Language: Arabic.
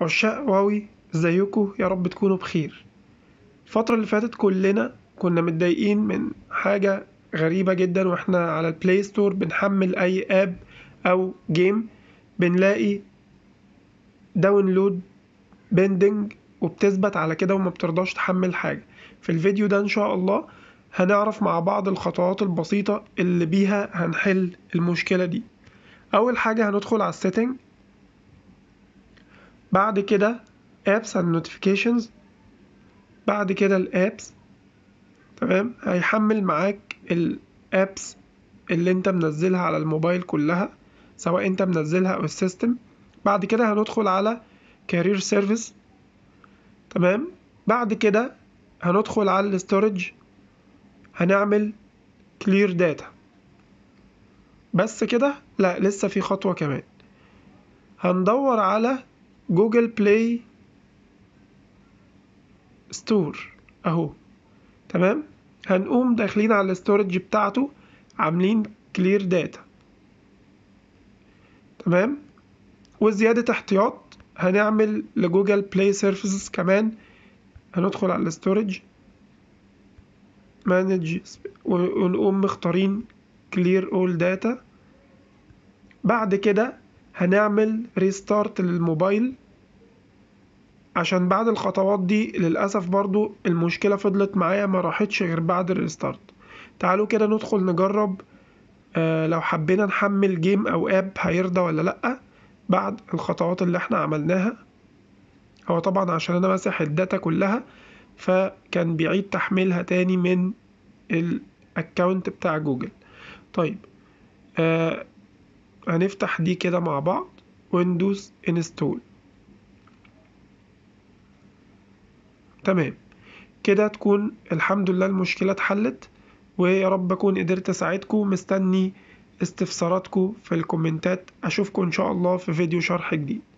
عشاق واوي ازيكم يا رب تكونوا بخير الفترة اللي فاتت كلنا كنا متضايقين من حاجة غريبة جدا واحنا على البلاي ستور بنحمل اي اب او جيم بنلاقي داونلود بندنج وبتثبت على كده وما بترضاش تحمل حاجة في الفيديو ده ان شاء الله هنعرف مع بعض الخطوات البسيطة اللي بيها هنحل المشكلة دي أول حاجة هندخل على السيتنج بعد كده apps and notifications بعد كده الابس تمام هيحمل معاك الابس اللي انت منزلها على الموبايل كلها سواء انت منزلها او السيستم بعد كده هندخل على كارير سيرفيس تمام بعد كده هندخل على الاستورج هنعمل كلير داتا بس كده لا لسه في خطوة كمان هندور على جوجل بلاي ستور اهو تمام هنقوم داخلين على الستورج بتاعته عاملين كلير داتا تمام وزيادة احتياط هنعمل لجوجل بلاي سيرفيسز كمان هندخل على الستورج مانج ونقوم مختارين كلير اول داتا بعد كده هنعمل ريستارت للموبايل عشان بعد الخطوات دي للأسف برضو المشكلة فضلت معايا ما راحتش غير بعد الريستارت تعالوا كده ندخل نجرب آه لو حبينا نحمل جيم أو آب هيرضى ولا لأ بعد الخطوات اللي احنا عملناها هو طبعا عشان أنا ماسح الداتا كلها فكان بيعيد تحميلها تاني من الاكونت بتاع جوجل طيب آه هنفتح دي كده مع بعض ويندوز انستول تمام كده تكون الحمد لله المشكلة اتحلت ويا رب أكون قدرت أساعدكم مستني استفساراتكم في الكومنتات أشوفكم إن شاء الله في فيديو شرح جديد